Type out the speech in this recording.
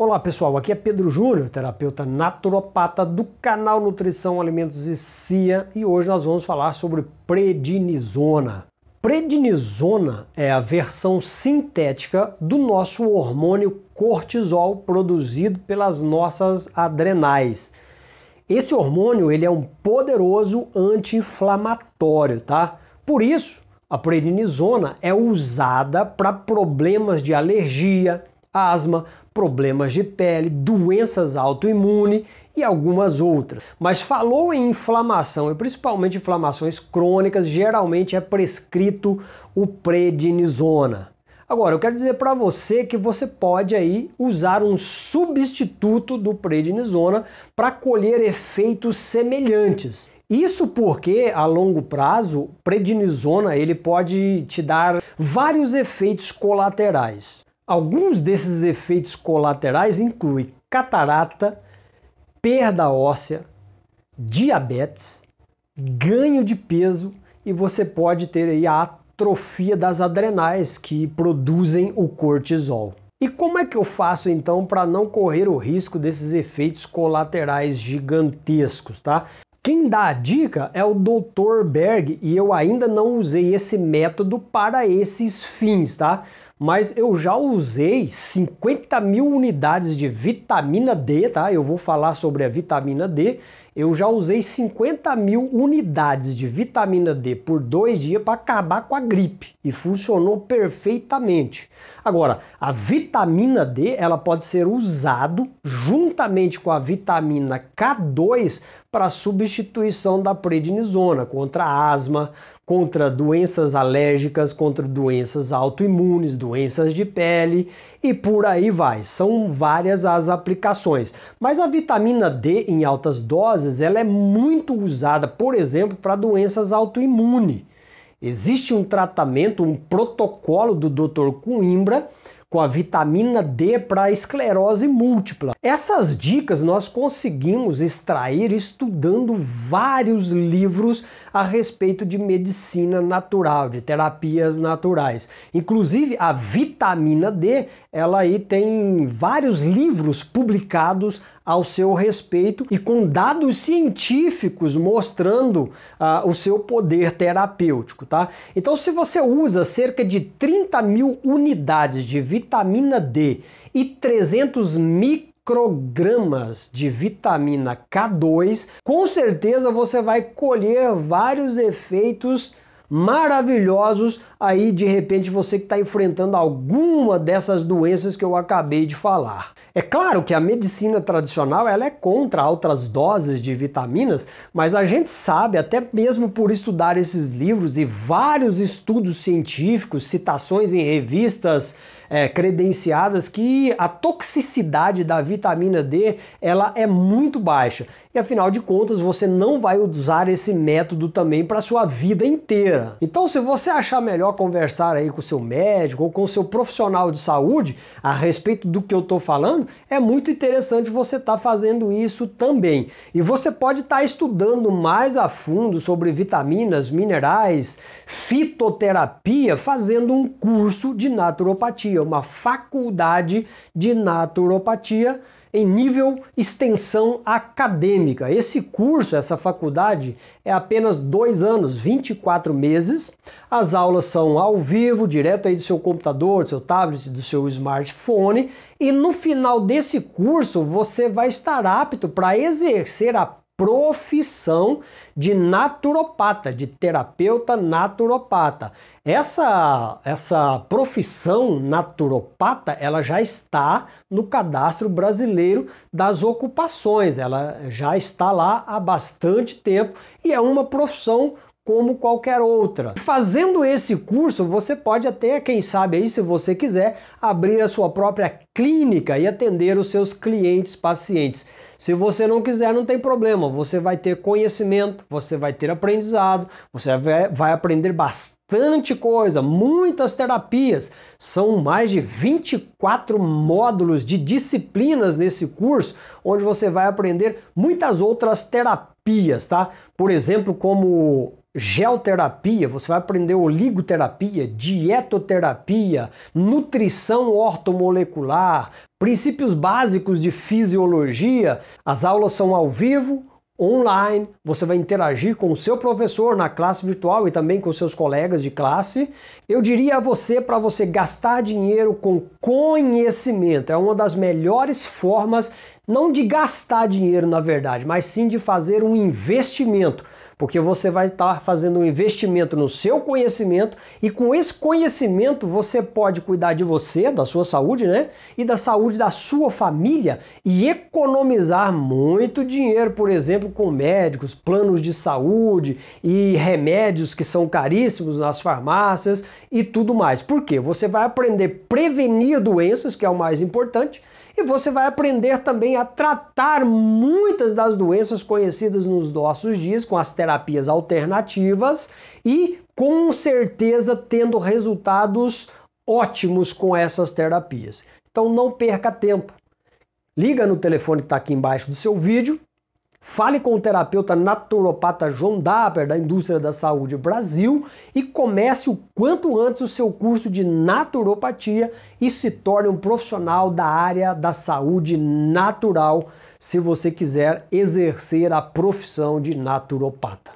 Olá pessoal, aqui é Pedro Júnior, terapeuta naturopata do canal Nutrição, Alimentos e Cia, e hoje nós vamos falar sobre prednisona. Prednisona é a versão sintética do nosso hormônio cortisol produzido pelas nossas adrenais. Esse hormônio ele é um poderoso anti-inflamatório, tá? Por isso, a prednisona é usada para problemas de alergia, asma, problemas de pele, doenças autoimunes e algumas outras. Mas falou em inflamação, e principalmente inflamações crônicas, geralmente é prescrito o prednisona. Agora, eu quero dizer para você que você pode aí usar um substituto do prednisona para colher efeitos semelhantes. Isso porque a longo prazo, prednisona ele pode te dar vários efeitos colaterais. Alguns desses efeitos colaterais incluem catarata, perda óssea, diabetes, ganho de peso e você pode ter aí a atrofia das adrenais que produzem o cortisol. E como é que eu faço então para não correr o risco desses efeitos colaterais gigantescos, tá? Quem dá a dica é o Dr. Berg e eu ainda não usei esse método para esses fins, tá? mas eu já usei 50 mil unidades de vitamina D, tá? Eu vou falar sobre a vitamina D. Eu já usei 50 mil unidades de vitamina D por dois dias para acabar com a gripe e funcionou perfeitamente. Agora, a vitamina D ela pode ser usada juntamente com a vitamina K2 para substituição da prednisona contra asma, contra doenças alérgicas, contra doenças autoimunes, doenças de pele e por aí vai. São várias as aplicações. Mas a vitamina D em altas doses, ela é muito usada, por exemplo, para doenças autoimunes. Existe um tratamento, um protocolo do Dr. Coimbra com a vitamina D para esclerose múltipla. Essas dicas nós conseguimos extrair estudando vários livros a respeito de medicina natural, de terapias naturais. Inclusive a vitamina D, ela aí tem vários livros publicados ao seu respeito e com dados científicos mostrando ah, o seu poder terapêutico, tá? Então, se você usa cerca de 30 mil unidades de vitamina D e 300 microgramas de vitamina K2, com certeza você vai colher vários efeitos maravilhosos aí de repente você que está enfrentando alguma dessas doenças que eu acabei de falar. É claro que a medicina tradicional ela é contra outras doses de vitaminas, mas a gente sabe, até mesmo por estudar esses livros e vários estudos científicos, citações em revistas, é, credenciadas que a toxicidade da vitamina D ela é muito baixa. E afinal de contas, você não vai usar esse método também para sua vida inteira. Então, se você achar melhor conversar aí com seu médico ou com seu profissional de saúde a respeito do que eu estou falando, é muito interessante você estar tá fazendo isso também. E você pode estar tá estudando mais a fundo sobre vitaminas, minerais, fitoterapia, fazendo um curso de naturopatia é uma faculdade de naturopatia em nível extensão acadêmica. Esse curso, essa faculdade, é apenas dois anos, 24 meses. As aulas são ao vivo, direto aí do seu computador, do seu tablet, do seu smartphone. E no final desse curso, você vai estar apto para exercer a profissão de naturopata, de terapeuta naturopata. Essa, essa profissão naturopata, ela já está no cadastro brasileiro das ocupações, ela já está lá há bastante tempo e é uma profissão como qualquer outra. Fazendo esse curso, você pode até, quem sabe aí, se você quiser, abrir a sua própria clínica e atender os seus clientes pacientes. Se você não quiser, não tem problema, você vai ter conhecimento, você vai ter aprendizado, você vai aprender bastante coisa, muitas terapias. São mais de 24 módulos de disciplinas nesse curso, onde você vai aprender muitas outras terapias, tá? Por exemplo, como geoterapia, você vai aprender oligoterapia, dietoterapia, nutrição ortomolecular, princípios básicos de fisiologia. As aulas são ao vivo, online, você vai interagir com o seu professor na classe virtual e também com seus colegas de classe. Eu diria a você para você gastar dinheiro com conhecimento, é uma das melhores formas não de gastar dinheiro, na verdade, mas sim de fazer um investimento porque você vai estar tá fazendo um investimento no seu conhecimento e com esse conhecimento você pode cuidar de você, da sua saúde, né? E da saúde da sua família e economizar muito dinheiro, por exemplo, com médicos, planos de saúde e remédios que são caríssimos nas farmácias e tudo mais. Por quê? Você vai aprender a prevenir doenças, que é o mais importante e você vai aprender também a tratar muitas das doenças conhecidas nos nossos dias com as terapias alternativas e com certeza tendo resultados ótimos com essas terapias. Então não perca tempo. Liga no telefone que está aqui embaixo do seu vídeo Fale com o terapeuta naturopata João Daber, da Indústria da Saúde Brasil, e comece o quanto antes o seu curso de naturopatia e se torne um profissional da área da saúde natural, se você quiser exercer a profissão de naturopata.